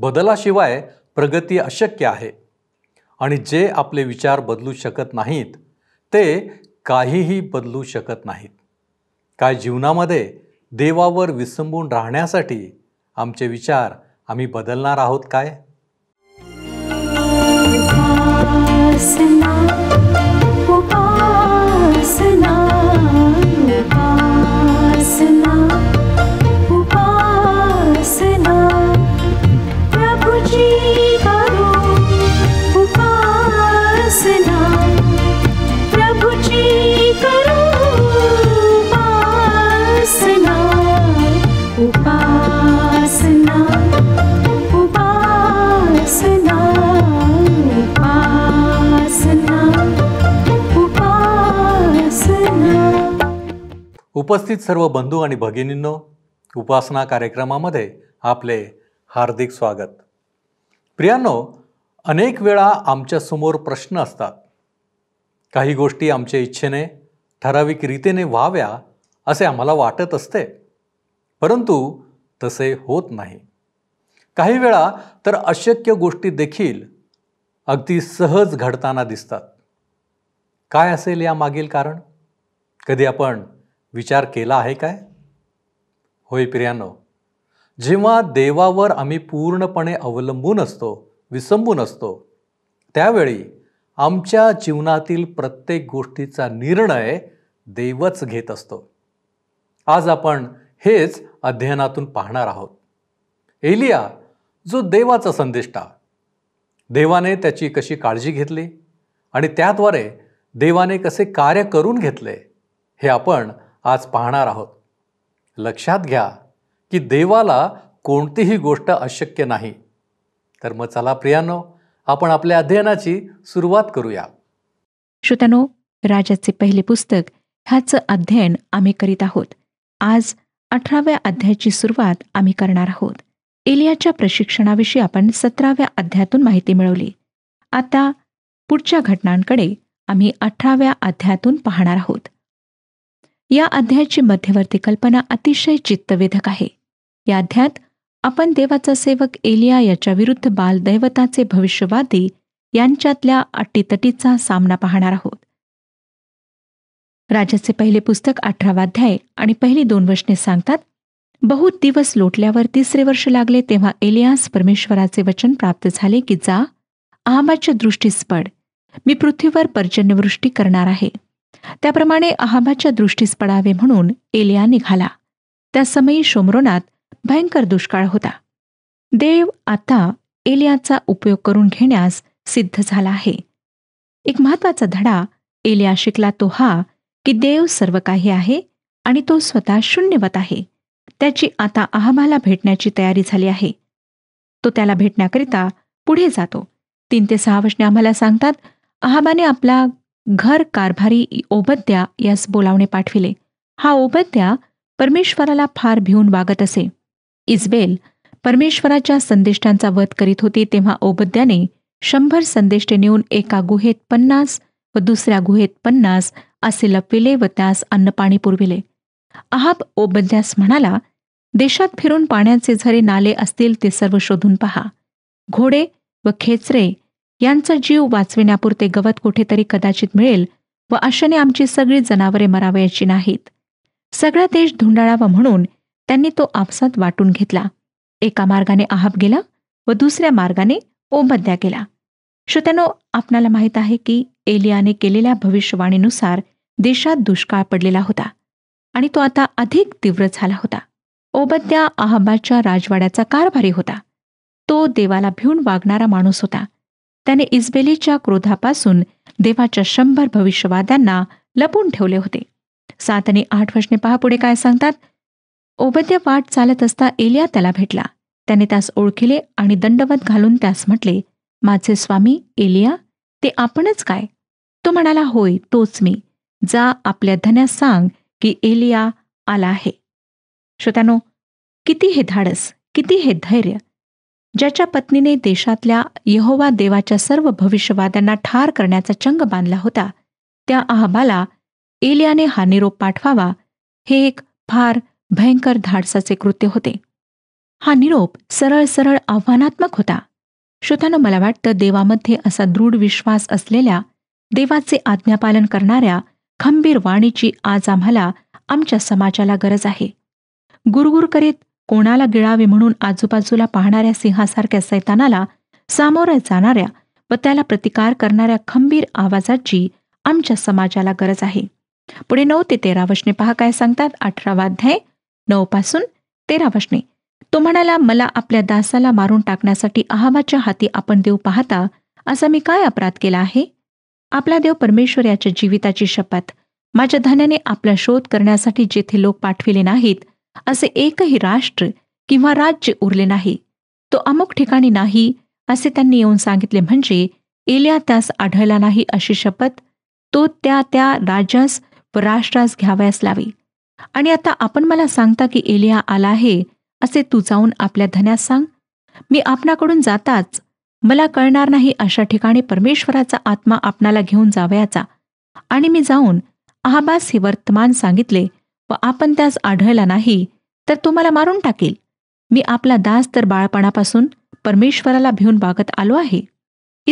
बदलाशिवाय प्रगती अशक्य आहे आणि जे आपले विचार बदलू शकत नाहीत ते काहीही बदलू शकत नाहीत काय जीवनामध्ये देवावर विसंबून राहण्यासाठी आमचे विचार आम्ही बदलणार आहोत काय उपस्थित सर्व बंधू आणि भगिनींनो उपासना कार्यक्रमामध्ये आपले हार्दिक स्वागत प्रियांनो अनेक वेळा आमच्यासमोर प्रश्न असतात काही गोष्टी आमच्या इच्छेने ठराविक रीतीने व्हाव्या असे आम्हाला वाटत असते परंतु तसे होत नाही काही वेळा तर अशक्य गोष्टी देखील अगदी सहज घडताना दिसतात काय असेल यामागील कारण कधी आपण विचार केला आहे काय होय प्रियानो जेव्हा देवावर आम्ही पूर्णपणे अवलंबून असतो विसंबून असतो त्यावेळी आमच्या जीवनातील प्रत्येक गोष्टीचा निर्णय देवच घेत असतो आज आपण हेच अध्ययनातून पाहणार आहोत एलिया जो देवाचा संदेष्टा देवाने त्याची कशी काळजी घेतली आणि त्याद्वारे देवाने कसे कार्य करून घेतले हे आपण आज पाहणार आहोत लक्षात घ्या की देवाला कोणतीही गोष्ट अशक्य नाही तर मग चला प्रियानो आपण आपल्या अध्ययनाची सुरुवात करूया श्रोत्यानो राजाचे पहिले पुस्तक ह्याचं अध्ययन आम्ही करीत आहोत आज अठराव्या अध्यायाची सुरुवात आम्ही करणार आहोत एलियाच्या प्रशिक्षणाविषयी आपण सतराव्या अध्यायातून माहिती मिळवली आता पुढच्या घटनांकडे आम्ही अठराव्या अध्यायातून पाहणार आहोत या अध्यायाची मध्यवर्ती कल्पना अतिशय चित्तवेधक आहे या अध्यायात आपण देवाचा सेवक एलिया याच्या विरुद्ध बालदैवताचे भविष्यवादी यांच्यातल्या अटीतटीचा सामना पाहणार आहोत राजाचे पहिले पुस्तक अठरावा अध्याय आणि पहिली दोन वशने सांगतात बहुत दिवस लोटल्यावर तिसरे वर्ष लागले तेव्हा एलियास परमेश्वराचे वचन प्राप्त झाले की जा आहाबाच्या दृष्टीस पड मी पृथ्वीवर पर्जन्यवृष्टी करणार आहे त्याप्रमाणे अहाबाच्या दृष्टीस पडावे म्हणून एलिया निघाला त्या समयी शोमरोनात भयंकर दुष्काळ होता देव आता एलियाचा उपयोग करून घेण्यास सिद्ध झाला आहे एक महत्वाचा धडा एलिया शिकला तो हा की देव सर्व काही आहे आणि तो स्वतः शून्यवत आहे त्याची आता अहाबाला भेटण्याची तयारी झाली आहे तो त्याला भेटण्याकरिता पुढे जातो तीन ते सहा वशने आम्हाला सांगतात अहाबाने आपला घर कारभारी ओबद्या यास बोलावणे पाठविले हा ओबद्या परमेश्वराला फार भिवून वागत असे इजबेल परमेश्वराच्या संदेष्टांचा वध करीत होती तेव्हा ओबद्याने शंभर संदेष्टे नेऊन एका गुहेत पन्नास व दुसऱ्या गुहेत पन्नास असे लपविले व त्यास अन्नपाणी पुरविले आहाब ओबद्यास म्हणाला देशात फिरून पाण्याचे झरे नाले असतील ते सर्व शोधून पहा घोडे व खेचरे यांचा जीव वाचविण्यापुरते गवत कुठेतरी कदाचित मिळेल व अशाने आमची सगळी जनावरे मरावयाची नाहीत सगळा देश धुंडाळावा म्हणून त्यांनी तो आपसात वाटून घेतला एका मार्गाने आहाब गेला व दुसऱ्या मार्गाने ओबद्या गेला श्रोत्यानो आपणाला माहीत आहे की एलियाने केलेल्या भविष्यवाणीनुसार देशात दुष्काळ पडलेला होता आणि तो आता अधिक तीव्र झाला होता ओबद्या अहबाच्या राजवाड्याचा कारभारी होता तो देवाला भिऊन वागणारा माणूस होता त्याने इस्बेलीच्या क्रोधापासून देवाच्या शंभर भविष्यवाद्यांना लपून ठेवले होते सात आणि आठ वर्षने पहा पुढे काय सांगतात ओबद्य वाट चालत असता एलिया त्याला भेटला त्याने त्यास ओळखिले आणि दंडवत घालून त्यास म्हटले माझे स्वामी एलिया ते आपणच काय तो म्हणाला होय तोच मी जा आपल्या धन्यास सांग की एलिया आला आहे श्रोत्यानो किती हे धाडस किती हे धैर्य ज्याच्या पत्नीने देशातल्या यहोवा देवाच्या सर्व भविष्यवाद्यांना ठार करण्याचा चंग बांधला होता त्या अहबाला एलियाने हा निरोप पाठवावा हे एक फार भयंकर धाडसाचे कृत्य होते हा निरोप सरळ सरळ आव्हानात्मक होता श्रोतानं मला वाटतं देवामध्ये असा दृढ विश्वास असलेल्या देवाचे आज्ञापालन करणाऱ्या खंबीर वाणीची आज आम्हाला आमच्या समाजाला गरज आहे गुरगुर करीत कोणाला गिळावे म्हणून आजूबाजूला पाहणाऱ्या सिंहासारख्या सैतानाला सामोरे जाणाऱ्या व त्याला प्रतिकार करणाऱ्या खंबीर आवाजाची आमच्या समाजाला गरज आहे पुढे नऊ ते तेरा वशने पहा काय सांगतात अठरा वाध्याय नऊ पासून तेरा वशने तो म्हणाला मला आपल्या दासाला मारून टाकण्यासाठी अहावाच्या हाती आपण देव पाहता असा मी काय अपराध केला आहे आपला देव परमेश्वर याच्या जीविताची शपथ माझ्या धन्याने आपला शोध करण्यासाठी जेथे लोक पाठविले नाहीत असे एकही राष्ट्र किंवा राज्य उरले नाही तो अमुक ठिकाणी नाही असे त्यांनी येऊन सांगितले म्हणजे एलिया त्यास आढळला नाही अशी शपथ तो त्या त्या राज्यास व राष्ट्रास घ्यावयास लावी आणि आता आपण मला सांगता की एलिया आला आहे असे तू जाऊन आपल्या धन्यास सांग मी आपणाकडून जाताच मला कळणार नाही अशा ठिकाणी परमेश्वराचा आत्मा आपणाला घेऊन जावयाचा आणि मी जाऊन आहाबास हे वर्तमान सांगितले व आपण त्यास आढळला नाही तर तुम्हाला मारून टाकेल मी आपला दास तर बाळपणापासून परमेश्वराला भिवून वागत आलो आहे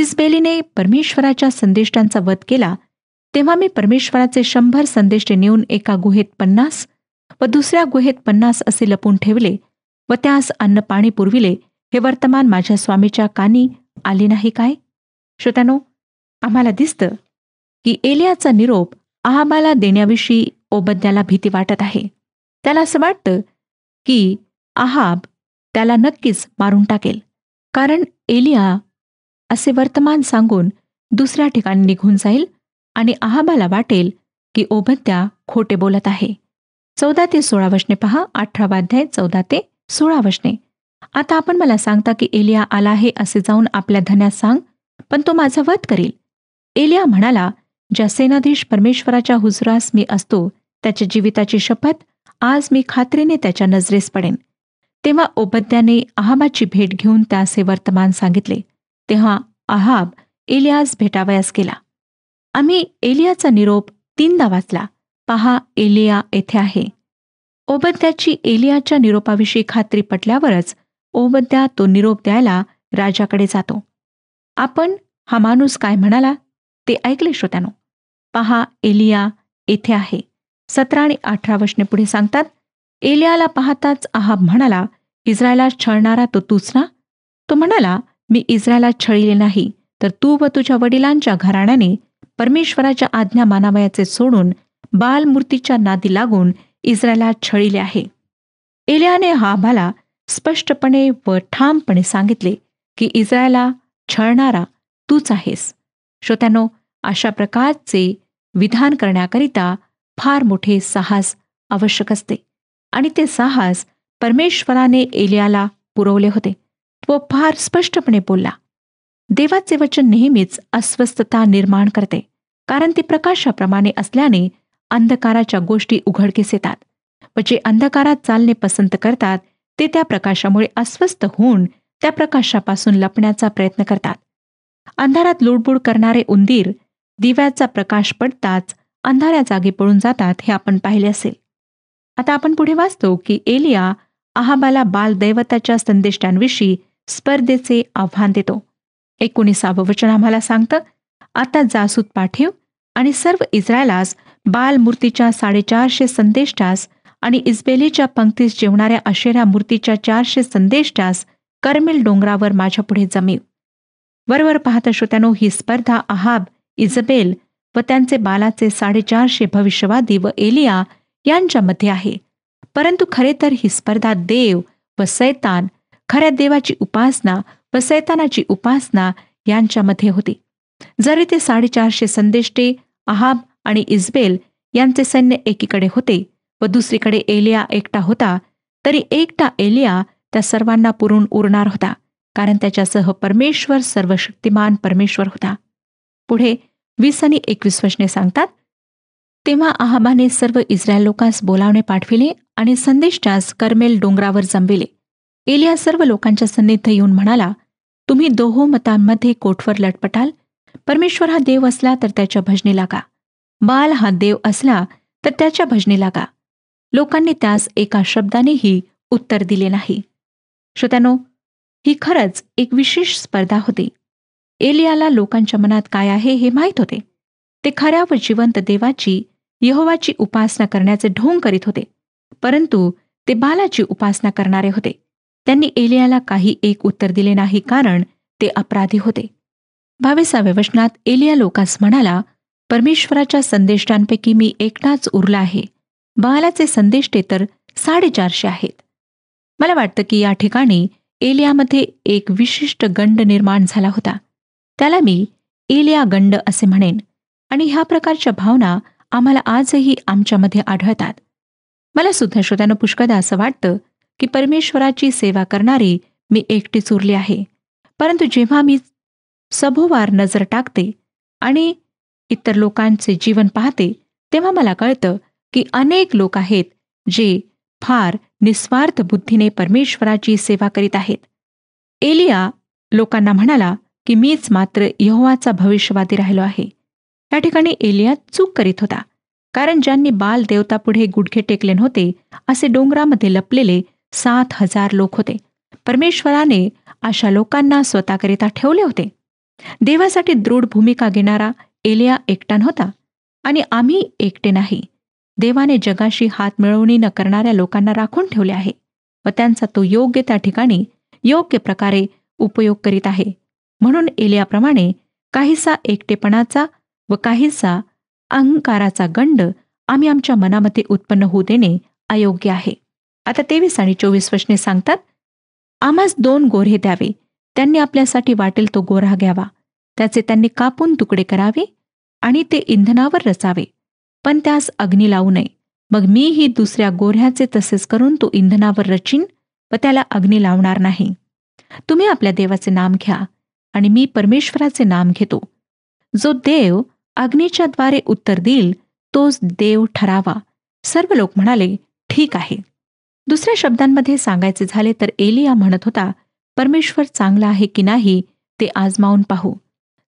इसबेलीने परमेश्वराच्या संदेष्टांचा वध केला तेव्हा मी परमेश्वराचे शंभर संदेष्टे नेऊन एका गुहेत पन्नास व दुसऱ्या गुहेत पन्नास असे लपून ठेवले व त्यास अन्न पाणी पुरविले हे वर्तमान माझ्या स्वामीच्या कानी आले नाही काय श्रोत्यानो आम्हाला दिसतं की एलियाचा निरोप आम्हाला देण्याविषयी ओबद्याला भीती वाटत आहे त्याला असं वाटतं की आहाब त्याला नक्कीच मारून टाकेल कारण एलिया असे वर्तमान सांगून दुसऱ्या ठिकाणी निघून जाईल आणि आहाबाला वाटेल की ओबद्या खोटे बोलत आहे चौदा ते सोळा वशने पहा अठरावाध्याय चौदा ते सोळा वशने आता आपण मला सांगता की एलिया आला आहे असे जाऊन आपल्या धन्यास सांग पण तो माझा वध करील एलिया म्हणाला ज्या सेनाधीश परमेश्वराच्या हुजरास मी असतो त्याच्या जीविताची शपथ आज मी खात्रीने त्याच्या नजरेस पडेन तेव्हा ओबद्याने अहाबाची भेट घेऊन त्याचे वर्तमान सांगितले तेव्हा अहाब एलियास भेटावयास गेला आम्ही एलियाचा निरोप तीनदा वाचला पहा एलिया येथे आहे ओबद्याची एलियाच्या निरोपाविषयी खात्री पटल्यावरच ओबद्या तो निरोप द्यायला राजाकडे जातो आपण हा माणूस काय म्हणाला ते ऐकले श्रोत्यानो पहा एलिया येथे आहे सतरा आणि अठरा वशने पुढे सांगतात एलियाला पाहताच आहाब म्हणाला इस्रायला छळणारा तो तूच ना तो म्हणाला मी इस्रायला छळिले नाही तर तू व तुझ्या वडिलांच्या घराण्याने परमेश्वराच्या आज्ञा मानावयाचे सोडून बालमूर्तीच्या नादी लागून इस्रायला छळिले आहे एलियाने हा आम्हाला स्पष्टपणे व ठामपणे सांगितले की इस्रायला छळणारा तूच आहेस श्रोत्यानो अशा प्रकारचे विधान करण्याकरिता फार मोठे साहस आवश्यक असते आणि ते साहस परमेश्वराने एलियाला पुरवले होते व फार स्पष्टपणे बोलला देवाचे वचन नेहमीच अस्वस्थता निर्माण करते कारण ते प्रकाशाप्रमाणे असल्याने अंधकाराच्या गोष्टी उघडकीस येतात व जे अंधकारात चालणे पसंत करतात ते त्या प्रकाशामुळे अस्वस्थ होऊन त्या प्रकाशापासून लपण्याचा प्रयत्न करतात अंधारात लुडबुड करणारे उंदीर दिव्याचा प्रकाश पडताच अंधाऱ्या जागे पळून जातात हे आपण पाहिले असेल आता आपण पुढे वाचतो की एलिया आहाबाला बालदैवताच्या संदेष्टांविषयी स्पर्धेचे आव्हान देतो एकोणीसावं वचन आम्हाला सांगतं आता जासूद पाठीव आणि सर्व इस्रायलास मूर्तीच्या साडेचारशे संदेष्टास आणि इस्बेलीच्या पंक्तीस जेवणाऱ्या अशेरा मूर्तीच्या चारशे संदेष्टास करमेल डोंगरावर माझ्यापुढे जमीव वरवर पाहता श्रोत्यानो ही स्पर्धा आहाब इजबेल व त्यांचे बालाचे साडेचारशे भविष्यवादी व एलिया यांच्यामध्ये आहे परंतु खरे तर ही स्पर्धा देव व सैतान खऱ्या देवाची उपासना व सैतानाची उपासना यांच्यामध्ये होती जरी ते साडेचारशे संदेष्टे अहाब आणि इजबेल यांचे सैन्य एकीकडे होते व दुसरीकडे एलिया एकटा होता तरी एकटा एलिया त्या सर्वांना पुरून उरणार होता कारण त्याच्यासह परमेश्वर सर्वशक्तिमान परमेश्वर होता पुढे वीस आणि एकवीस वचने सांगतात तेव्हा आहाबाने सर्व इस्रायल लोकांस बोलावणे पाठविले आणि संदेशास करमेल डोंगरावर जमविले एलिया सर्व लोकांच्या सन्निध येऊन म्हणाला तुम्ही दोहो मतांमध्ये कोठवर लटपटाल परमेश्वर हा देव असला तर त्याच्या भजने लागा बाल हा देव असला तर त्याच्या भजने लागा लोकांनी त्यास एका शब्दानेही उत्तर दिले नाही श्रोत्यानो ही खरंच एक विशेष स्पर्धा होती एलियाला लोकांच्या मनात काय आहे हे माहीत होते ते खऱ्या व जिवंत देवाची यहोवाची उपासना करण्याचे ढोंग करीत होते परंतु ते बालाची उपासना करणारे होते त्यांनी एलियाला काही एक उत्तर दिले नाही कारण ते अपराधी होते बावीसाव्या वचनात एलिया लोकांस म्हणाला परमेश्वराच्या संदेष्टांपैकी मी एकटाच उरला आहे बालाचे संदेष्टे तर साडेचारशे आहेत मला वाटतं की या ठिकाणी एलियामध्ये एक विशिष्ट गंड निर्माण झाला होता त्याला मी इलिया गंड असे म्हणेन आणि ह्या प्रकारच्या भावना आम्हाला आजही आमच्यामध्ये आढळतात मला सुद्धा श्रोत्यानं पुष्कदा असं वाटतं की परमेश्वराची सेवा करणारी मी एकटीच उरली आहे परंतु जेव्हा मी सभोवार नजर टाकते आणि इतर लोकांचे जीवन पाहते तेव्हा मला कळतं की अनेक लोक आहेत जे फार निस्वार्थ बुद्धीने परमेश्वराची सेवा करीत आहेत एलिया लोकांना म्हणाला की मीच मात्र यहोवाचा भविष्यवादी राहिलो आहे या ठिकाणी एलिया चूक करीत होता कारण ज्यांनी बाल पुढे गुडघे टेकले नव्हते असे डोंगरामध्ये लपलेले सात हजार लोक होते परमेश्वराने अशा लोकांना स्वतःकरिता ठेवले होते देवासाठी दृढ भूमिका घेणारा एलिया एकटा नव्हता आणि आम्ही एकटे नाही देवाने जगाशी हात मिळवणी न करणाऱ्या लोकांना राखून ठेवले आहे व त्यांचा तो योग्य त्या ठिकाणी योग्य प्रकारे उपयोग करीत आहे म्हणून एलियाप्रमाणे काहीसा एकटेपणाचा व काहीसा अहंकाराचा गंड आम्ही आमच्या मनामध्ये उत्पन्न होऊ देणे अयोग्य आहे आता तेवीस आणि चोवीस वशने सांगतात आम्हास दोन गोरे द्यावे त्यांनी आपल्यासाठी वाटेल तो गोरा घ्यावा त्याचे त्यांनी कापून तुकडे करावे आणि ते इंधनावर रचावे पण त्यास अग्नी लावू नये मग मीही दुसऱ्या गोऱ्याचे तसेच करून तो इंधनावर रचिन व त्याला अग्नी लावणार नाही तुम्ही आपल्या देवाचे नाम घ्या आणि मी परमेश्वराचे नाम घेतो जो देव अग्नीच्या द्वारे उत्तर देईल तोच देव ठरावा सर्व लोक म्हणाले ठीक आहे दुसऱ्या शब्दांमध्ये सांगायचे झाले तर एलिया म्हणत होता परमेश्वर चांगला आहे की नाही ते आजमावून पाहू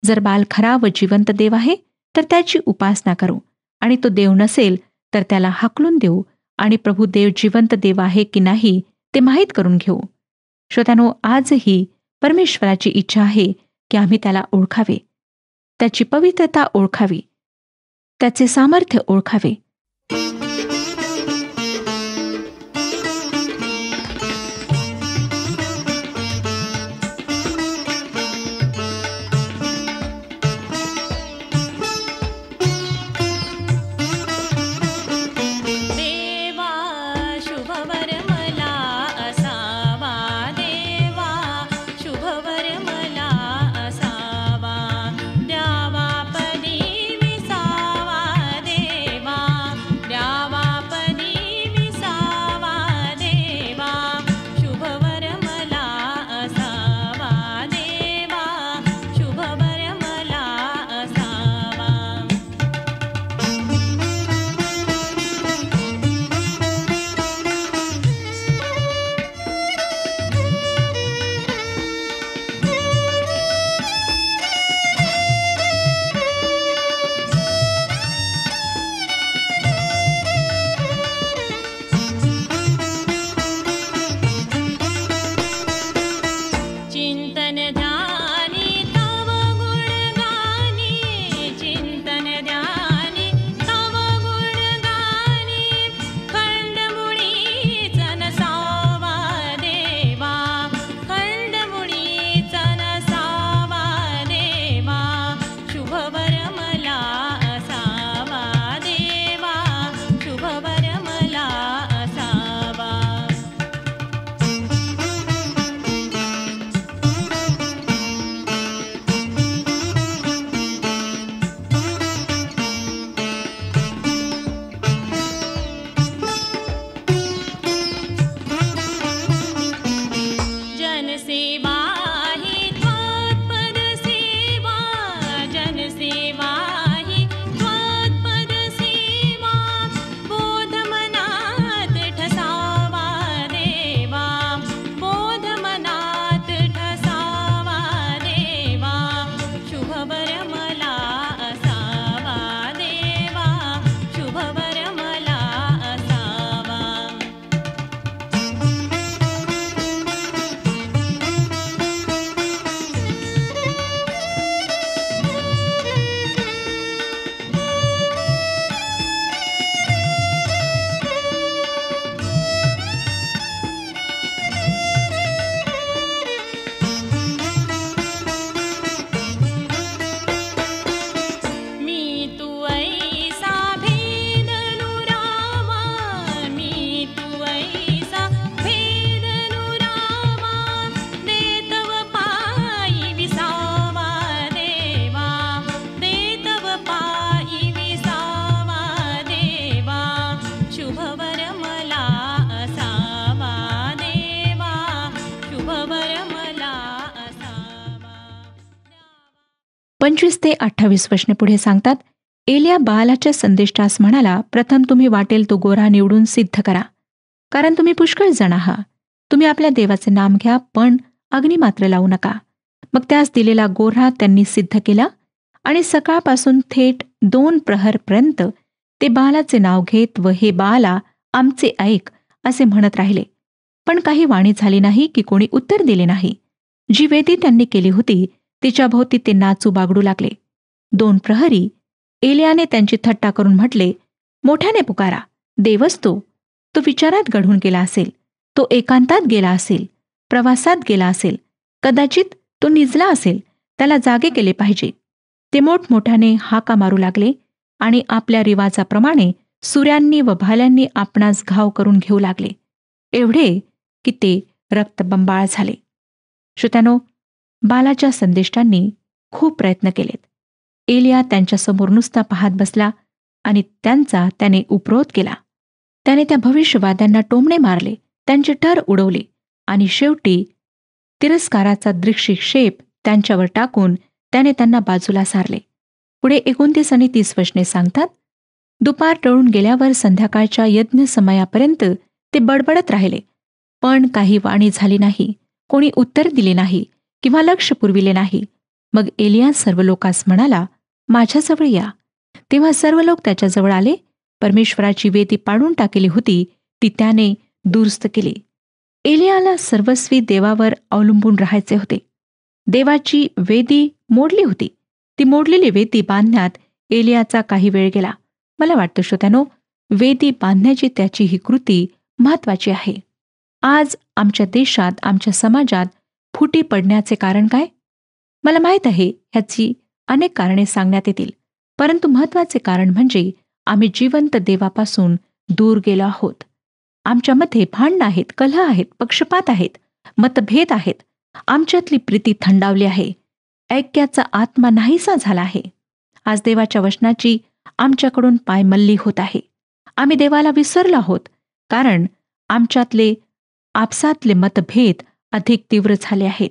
जर बाल खरा व जिवंत देव आहे तर त्याची उपासना करू आणि तो देव नसेल तर त्याला हाकलून देऊ आणि प्रभू देव जिवंत देव आहे की नाही ते माहीत करून घेऊ श्रोत्यानो आजही परमेश्वराची इच्छा आहे की आम्ही त्याला ओळखावे त्याची पवित्रता ओळखावी त्याचे सामर्थ्य ओळखावे पंचवीस ते अठ्ठावीस वचने पुढे सांगतात एलिया बालाच्या संदेष्टास म्हणाला प्रथम तुम्ही वाटेल तो गोरा निवडून सिद्ध करा कारण तुम्ही पुष्कळ जण आहात तुम्ही आपल्या देवाचे नाम घ्या पण अग्नी मात्र लावू नका मग त्यास दिलेला गोरा त्यांनी सिद्ध केला आणि सकाळपासून थेट दोन प्रहरपर्यंत ते बालाचे नाव घेत व हे बाला आमचे ऐक असे म्हणत राहिले पण काही वाणी झाली नाही की कोणी उत्तर दिले नाही जी वेदी त्यांनी केली होती तिच्या भोवती ते नाचू बागडू लागले दोन प्रहरी एलियाने त्यांची थट्टा करून म्हटले मोठ्याने पुकारा देवस तो तो विचारात घडून गेला असेल तो एकांतात गेला असेल प्रवासात गेला असेल कदाचित तो निजला असेल त्याला जागे केले पाहिजे ते मोठमोठ्याने हाका मारू लागले आणि आपल्या रिवाजाप्रमाणे सुऱ्यांनी व भाल्यांनी आपणास घाव करून घेऊ लागले एवढे की ते रक्तबंबाळ झाले श्रोत्यानो बालाच्या संदेष्टांनी खूप प्रयत्न केलेत एलिया त्यांच्यासमोर नुसता पाहत बसला आणि त्यांचा त्याने उपरोध केला त्याने त्या भविष्यवाद्यांना टोमणे मारले त्यांचे टर उडवले आणि शेवटी तिरस्काराचा दृक्षिक्षेप त्यांच्यावर टाकून त्याने त्यांना बाजूला सारले पुढे एकोणतीस आणि तीस वचने सांगतात दुपार टळून गेल्यावर संध्याकाळच्या यज्ञ समयापर्यंत ते बडबडत राहिले पण काही वाणी झाली नाही कोणी उत्तर दिले नाही किंवा लक्ष पुरविले नाही मग एलिया सर्व लोकास म्हणाला माझ्याजवळ या तेव्हा सर्व लोक त्याच्याजवळ आले परमेश्वराची वेदी पाडून टाकली होती ती त्याने दुरुस्त केली एलियाला सर्वस्वी देवावर अवलंबून राहायचे होते देवाची वेदी मोडली होती ती मोडलेली वेदी बांधण्यात एलियाचा काही वेळ गेला मला वाटतं श्रोत्यानो वेदी बांधण्याची त्याची ही कृती महत्वाची आहे आज आमच्या देशात आमच्या समाजात फुटी पडण्याचे कारण काय मला माहीत आहे ह्याची अनेक कारणे सांगण्यात येतील परंतु महत्वाचे कारण म्हणजे आम्ही जिवंत देवापासून दूर गेलो आहोत आमच्यामध्ये भांड आहेत कलह आहेत पक्षपात आहेत मतभेद आहेत आमच्यातली प्रीती थंडावली आहे ऐक्याचा आत्मा नाहीसा झाला आहे आज देवाच्या वचनाची आमच्याकडून पायमल्ली होत आहे आम्ही देवाला विसरलो आहोत कारण आमच्यातले आपसातले मतभेद अधिक तीव्र झाले आहेत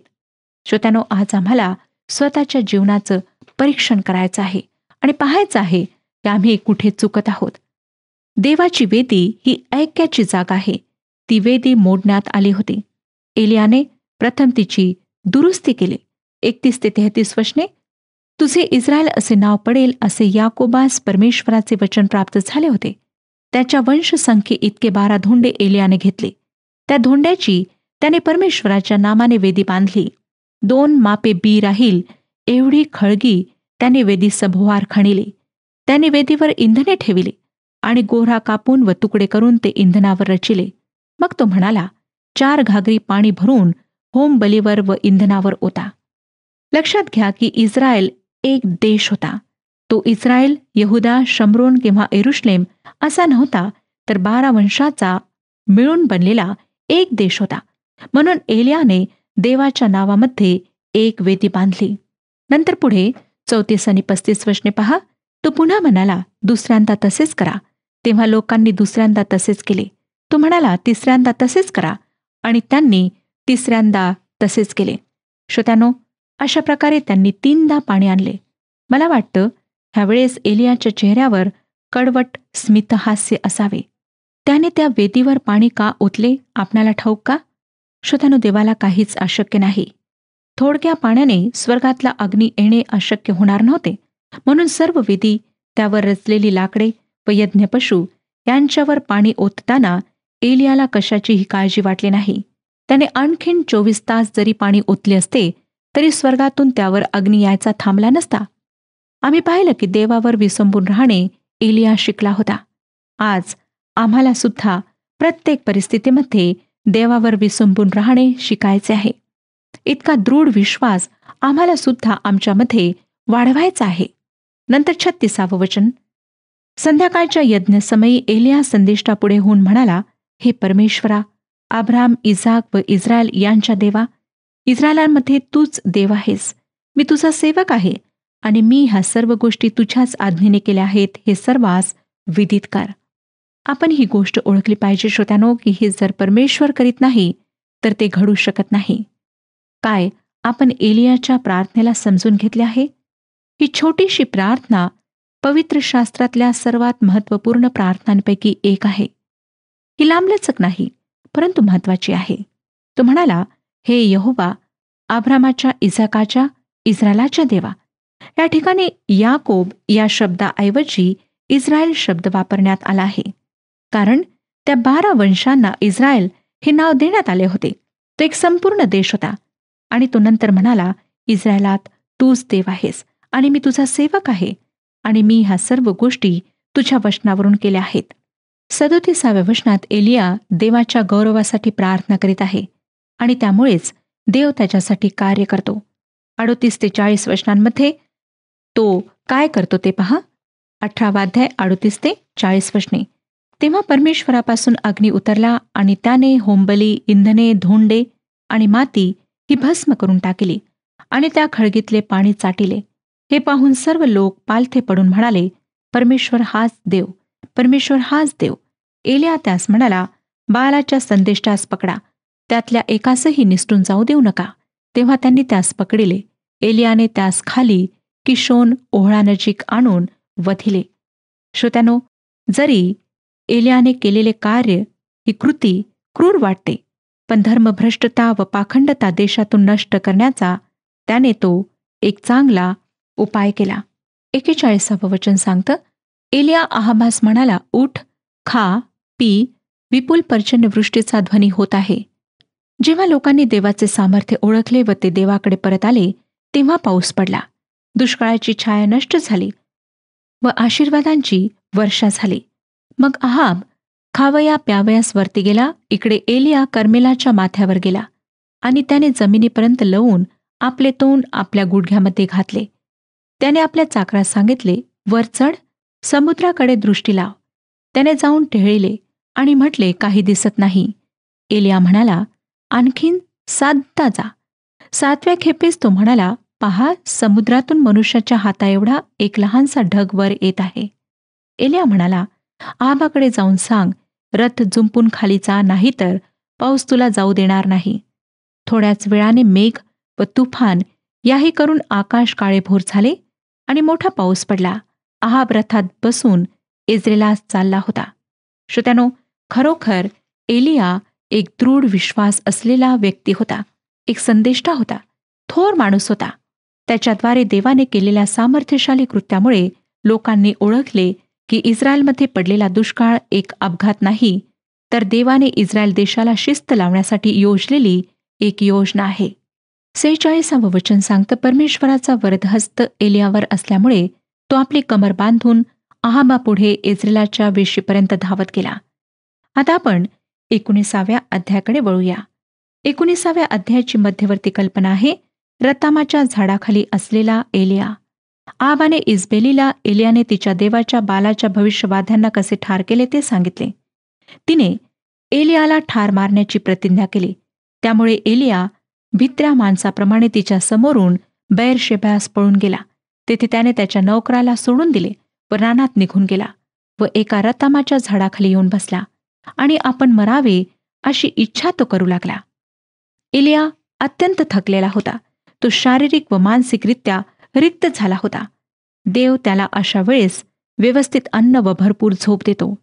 श्रोत्यानो आज आम्हाला स्वतःच्या जीवनाचं परीक्षण करायचं आहे आणि पाहायचं आहे की आम्ही कुठे चुकत आहोत देवाची वेदी ही ऐक्याची जागा आहे ती वेदी मोडण्यात आली होती एलियाने प्रथम तिची दुरुस्ती केली एकतीस ते तेहतीस वशने तुझे इस्रायल असे नाव पडेल असे याकोबास परमेश्वराचे वचन प्राप्त झाले होते त्याच्या वंशसंख्ये इतके बारा धोंडे एलियाने घेतले त्या धोंड्याची त्याने परमेश्वराच्या नामाने वेदी बांधली दोन मापे बी राहील एवढी खळगी त्याने वेदी सभोवार खणिली त्याने वेदीवर इंधने ठेविली आणि गोरा कापून व तुकडे करून ते इंधनावर रचिले मग तो म्हणाला चार घागरी पाणी भरून होम बलीवर व इंधनावर ओता लक्षात घ्या की इस्रायल एक देश होता तो इस्रायल यहुदा शमरोन किंवा एरुश्लेम असा नव्हता तर बारा वंशाचा मिळून बनलेला एक देश होता म्हणून एलियाने देवाच्या नावामध्ये एक वेदी बांधली नंतर पुढे चौतीस आणि पस्तीस वचने पहा तो पुन्हा म्हणाला दुसऱ्यांदा तसेच करा तेव्हा लोकांनी दुसऱ्यांदा तसेच केले तो म्हणाला तिसऱ्यांदा तसेच करा आणि त्यांनी तिसऱ्यांदा तसेच केले श्रोत्यानो अशा प्रकारे त्यांनी तीनदा पाणी आणले मला वाटतं ह्यावेळेस एलियाच्या चेहऱ्यावर कडवट स्मितहास्य असावे त्याने त्या वेदीवर पाणी का ओतले आपणाला ठाऊक का श्रोतानु देवाला काहीच अशक्य नाही थोडक्या पाण्याने स्वर्गातला अग्नी येणे अशक्य होणार नव्हते म्हणून सर्व विधी त्यावर रचलेली लाकडे व यज्ञ पशु यांच्यावर पाणी ओतताना एलियाला कशाचीही काळजी वाटली नाही त्याने आणखीन चोवीस तास जरी पाणी ओतले असते तरी स्वर्गातून त्यावर अग्नी यायचा थांबला नसता आम्ही पाहिलं की देवावर विसंबून राहणे एलिया शिकला होता आज आम्हाला सुद्धा प्रत्येक परिस्थितीमध्ये देवावर विसंबून राहणे शिकायचे आहे इतका दृढ विश्वास आम्हाला सुद्धा आमच्यामध्ये वाढवायचा आहे नंतर छत्तीसावं वचन संध्याकाळच्या यज्ञसमयी एलिया संदेष्टापुढे होऊन म्हणाला हे परमेश्वरा आब्राम इजाक व इस्रायल यांच्या देवा इस्रायलांमध्ये तूच देव आहेस मी तुझा सेवक आहे आणि मी ह्या सर्व गोष्टी तुझ्याच आज्ञेने केल्या आहेत हे सर्वास विदित आपण ही गोष्ट ओळखली पाहिजे श्रोत्यानो की हे जर परमेश्वर करीत नाही तर ते घडू शकत नाही काय आपण एलियाच्या प्रार्थनेला समजून घेतले आहे ही छोटीशी प्रार्थना पवित्र शास्त्रातल्या सर्वात महत्त्वपूर्ण प्रार्थनांपैकी एक आहे ही लांबलचक नाही परंतु महत्वाची आहे तो म्हणाला हे यहोवा आभ्रामाच्या इजाकाच्या इस्रायलाच्या देवा या ठिकाणी याकोब या शब्दाऐवजी इस्रायल शब्द वापरण्यात आला आहे कारण त्या बारा वंशांना इस्रायल हे नाव देण्यात आले होते तो एक संपूर्ण देश होता आणि तो नंतर म्हणाला इस्रायलात तूच देव आहेस आणि मी तुझा सेवक आहे आणि मी ह्या सर्व गोष्टी तुझ्या वचनावरून केल्या आहेत सदोतीसाव्या वचनात एलिया देवाच्या गौरवासाठी प्रार्थना करीत आहे आणि त्यामुळेच देव त्याच्यासाठी कार्य करतो अडोतीस ते चाळीस वचनांमध्ये तो काय करतो ते पहा वाध्याय अडोतीस ते चाळीस वचने तेव्हा परमेश्वरापासून अग्नी उतरला आणि त्याने होंबली इंधने धोंडे आणि माती ही भस्म करून टाकली आणि त्या खळगीतले पाणी चाटिले हे पाहून सर्व लोक पालथे पडून म्हणाले परमेश्वर हाच देव परमेश्वर हाच देव एल्या त्यास म्हणाला बाळाच्या संदेष्टास पकडा त्यातल्या एकासही निसटून जाऊ देऊ नका तेव्हा त्यांनी त्यास पकडिले एलियाने त्यास खाली किशोन ओहळानजीक आणून वधिले श्रोत्यानो जरी एलियाने केलेले कार्य ही कृती क्रूर वाटते पण धर्मभ्रष्टता व पाखंडता देशातून नष्ट करण्याचा त्याने तो एक चांगला उपाय केला एकेचाळीसावं वचन सांगतं एलिया आहाबास म्हणाला उठ खा पी विपुल पर्जन्यवृष्टीचा ध्वनी होत आहे जेव्हा लोकांनी देवाचे सामर्थ्य ओळखले व ते देवाकडे परत आले तेव्हा पाऊस पडला दुष्काळाची छाया नष्ट झाली व आशीर्वादांची वर्षा झाली मग आहाब खावया प्यावयास वरती गेला इकडे एलिया कर्मेलाच्या माथ्यावर गेला आणि त्याने जमिनीपर्यंत लवून आपले तोंड आपल्या गुडघ्यामध्ये घातले त्याने आपल्या चाकरास सांगितले वर चढ समुद्राकडे दृष्टी लाव त्याने जाऊन टेहळीले आणि म्हटले काही दिसत नाही एलिया म्हणाला आणखीन साधता जा सातव्या खेपेस तो म्हणाला पहा समुद्रातून मनुष्याच्या हाताएवढा एक लहानसा ढग वर येत आहे एलिया म्हणाला आबाकडे जाऊन सांग रथ जुंपून खालीचा नाही तर पाऊस तुला जाऊ देणार नाही थोड्याच वेळाने मेघ व तुफान याही करून आकाश काळेभोर झाले आणि मोठा पाऊस पडला आहाब रथात बसून इस्रेला चालला होता श्रोत्यानो खरोखर एलिया एक दृढ विश्वास असलेला व्यक्ती होता एक संदेष्टा होता थोर माणूस होता त्याच्याद्वारे देवाने केलेल्या सामर्थ्यशाली कृत्यामुळे लोकांनी ओळखले की इस्रायलमध्ये पडलेला दुष्काळ एक अपघात नाही तर देवाने इस्रायल देशाला शिस्त लावण्यासाठी योजलेली एक योजना आहे सेहेचाळीसावं वचन सांगतं परमेश्वराचा वरदहस्त एलियावर असल्यामुळे तो आपली कमर बांधून आहाबापुढे इस्रेलाच्या वेशीपर्यंत धावत गेला आता आपण एकोणीसाव्या अध्यायाकडे वळूया एकोणीसाव्या अध्यायाची मध्यवर्ती कल्पना आहे रतामाच्या झाडाखाली असलेला एलिया आबाने इजबेलीला एलियाने तिच्या देवाच्या बालाच्या भविष्यवाद्यांना कसे ठार केले ते सांगितले तिने एलियाला ठार मारण्याची प्रतिज्ञा केली त्यामुळे एलिया भित्र्या माणसाप्रमाणे तिच्या समोरून बैरशेभ्यास पळून गेला तेथे त्याने त्याच्या नौकराला सोडून दिले व रानात निघून गेला व एका रतामाच्या झाडाखाली येऊन बसला आणि आपण मरावे अशी इच्छा तो करू लागला एलिया अत्यंत थकलेला होता तो शारीरिक व मानसिकरित्या रिक्त झाला होता देव त्याला अशा वेळेस व्यवस्थित अन्न व भरपूर झोप देतो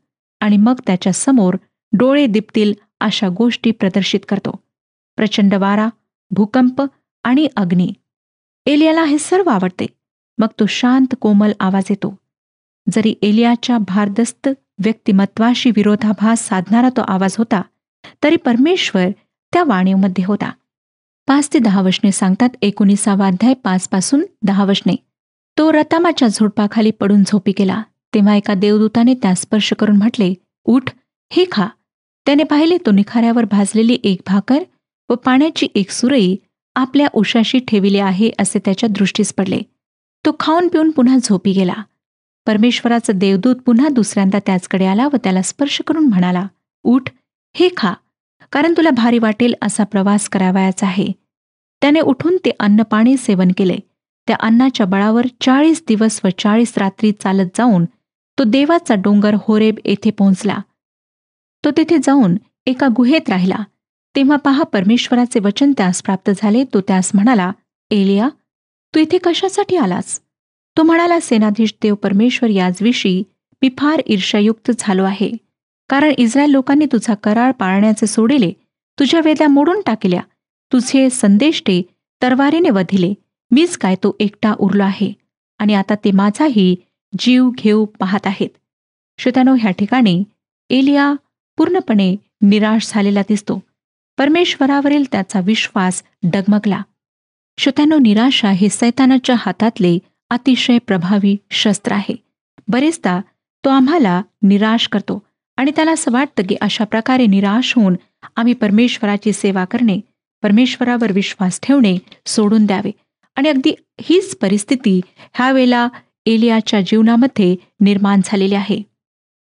आणि मग त्याच्या समोर डोळे दिपतील अशा गोष्टी प्रदर्शित करतो प्रचंड वारा भूकंप आणि अग्नी एलियाला हे सर्व आवडते मग तो शांत कोमल आवाज येतो जरी एलियाच्या भारदस्त व्यक्तिमत्वाशी विरोधाभास साधणारा तो आवाज होता तरी परमेश्वर त्या वाणीमध्ये होता पाच ते दहा वशने सांगतात एकोणीसावा अध्याय पासून दहा वशने तो रतामाच्या झोडपाखाली पडून झोपी गेला तेव्हा एका देवदूताने त्या स्पर्श करून म्हटले उठ हे खा त्याने पाहिले तो निखाऱ्यावर भाजलेली एक भाकर व पाण्याची एक सुरई आपल्या उशाशी ठेविली आहे असे त्याच्या दृष्टीस पडले तो खाऊन पिऊन पुन्हा झोपी गेला परमेश्वराचा देवदूत पुन्हा दुसऱ्यांदा त्याचकडे आला व त्याला स्पर्श करून म्हणाला उठ हे खा कारण तुला भारी वाटेल असा प्रवास करावायचा आहे त्याने उठून ते अन्नपाणी सेवन केले त्या अन्नाच्या बळावर चाळीस दिवस व चाळीस रात्री चालत जाऊन तो देवाचा डोंगर होरेब येथे पोहोचला तो तेथे जाऊन एका गुहेत राहिला तेव्हा पहा परमेश्वराचे वचन त्यास प्राप्त झाले तो त्यास म्हणाला एलिया तू इथे कशासाठी आलास तो म्हणाला सेनाधीश देव परमेश्वर याचविषयी मी फार ईर्षायुक्त झालो आहे कारण इस्रायल लोकांनी तुझा करार पाळण्याचे सोडिले तुझ्या वेद्या मोडून टाकल्या तुझे संदेष्टे तरवारीने वधिले मीच काय तो एकटा उरलो आहे आणि आता ते माझाही जीव घेऊ पाहत आहेत श्रोत्यानो ह्या ठिकाणी एलिया पूर्णपणे निराश झालेला दिसतो परमेश्वरावरील त्याचा विश्वास डगमगला श्रोत्यानो निराशा हे सैतानाच्या हातातले अतिशय प्रभावी शस्त्र आहे बरेचदा तो आम्हाला निराश करतो आणि त्याला असं वाटतं की अशा प्रकारे निराश होऊन आम्ही परमेश्वराची सेवा करणे परमेश्वरावर विश्वास ठेवणे सोडून द्यावे आणि अगदी हीच परिस्थिती ह्यावेळेला एलियाच्या जीवनामध्ये निर्माण झालेली आहे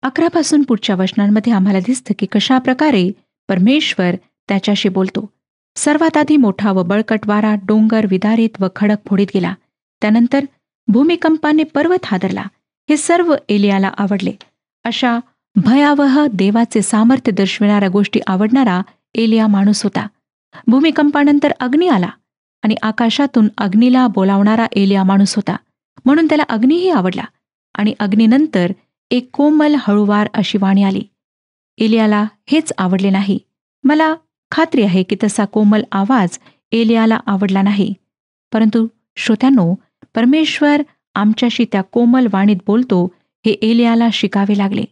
अकरापासून पुढच्या वचनांमध्ये आम्हाला दिसतं की कशा प्रकारे परमेश्वर त्याच्याशी बोलतो सर्वात आधी मोठा व बळकट वारा डोंगर विदारीत व खडक फोडीत गेला त्यानंतर भूमिकंपाने पर्वत हादरला हे सर्व एलियाला आवडले अशा भयावह देवाचे सामर्थ्य दर्शविणाऱ्या गोष्टी आवडणारा एलिया माणूस होता भूमिकंपानंतर अग्नी आला आणि आकाशातून अग्नीला बोलावणारा एलिया माणूस होता म्हणून त्याला अग्नीही आवडला आणि अग्नीनंतर एक कोमल हळूवार अशी वाणी आली एलियाला हेच आवडले नाही मला खात्री आहे की तसा कोमल आवाज एलियाला आवडला नाही परंतु श्रोत्यांनो परमेश्वर आमच्याशी त्या कोमल वाणीत बोलतो हे एलियाला शिकावे लागले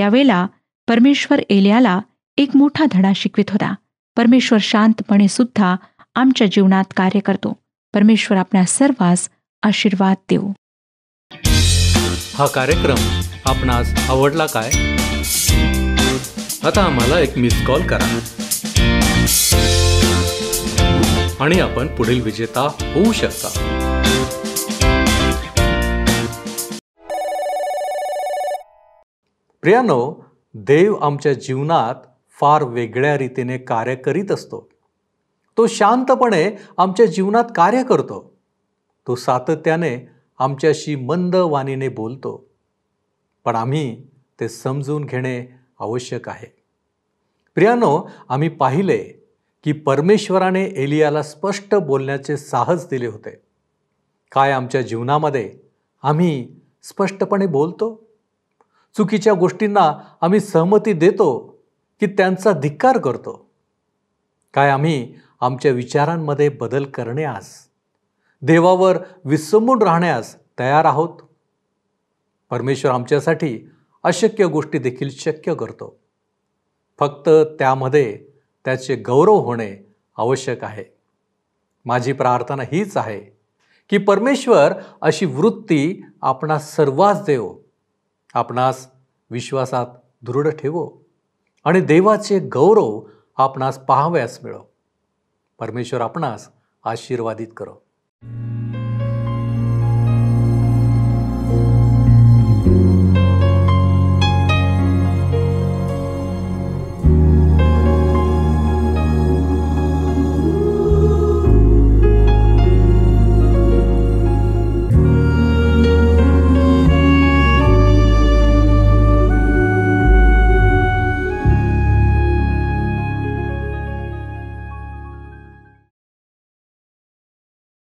यावेळेला परमेश्वर एलियाला एक मोठा धडा शिकवित होता परमेश्वर शांतपणे सुद्धा आमच्या जीवनात कार्य करतो परमेश्वर आपल्या सर्वांस आशीर्वाद देऊ हा कार्यक्रम आपणास आवडला काय आता आम्हाला एक मिस कॉल करा आणि आपण पुढील विजेता होऊ शकता प्रियानो देव आमच्या जीवनात फार वेगळ्या रीतीने कार्य करीत असतो तो शांतपणे आमच्या जीवनात कार्य करतो तो सातत्याने आमच्याशी मंद वाणीने बोलतो पण आम्ही ते समजून घेणे आवश्यक आहे प्रियानो आम्ही पाहिले की परमेश्वराने एलियाला स्पष्ट बोलण्याचे साहस दिले होते काय आमच्या जीवनामध्ये आम्ही स्पष्टपणे बोलतो चुकीच्या गोष्टींना आम्ही सहमती देतो की त्यांचा धिक्कार करतो काय आम्ही आमच्या विचारांमध्ये बदल करण्यास देवावर विसंबून राहण्यास तयार आहोत परमेश्वर आमच्यासाठी अशक्य गोष्टी देखील शक्य करतो फक्त त्यामध्ये त्याचे गौरव होणे आवश्यक आहे माझी प्रार्थना हीच आहे की परमेश्वर अशी वृत्ती आपणा सर्वांस देव आपणास विश्वासात दृढ ठेवो आणि देवाचे गौरव आपणास पाहाव्यास मिळो परमेश्वर आपणास आशीर्वादित करो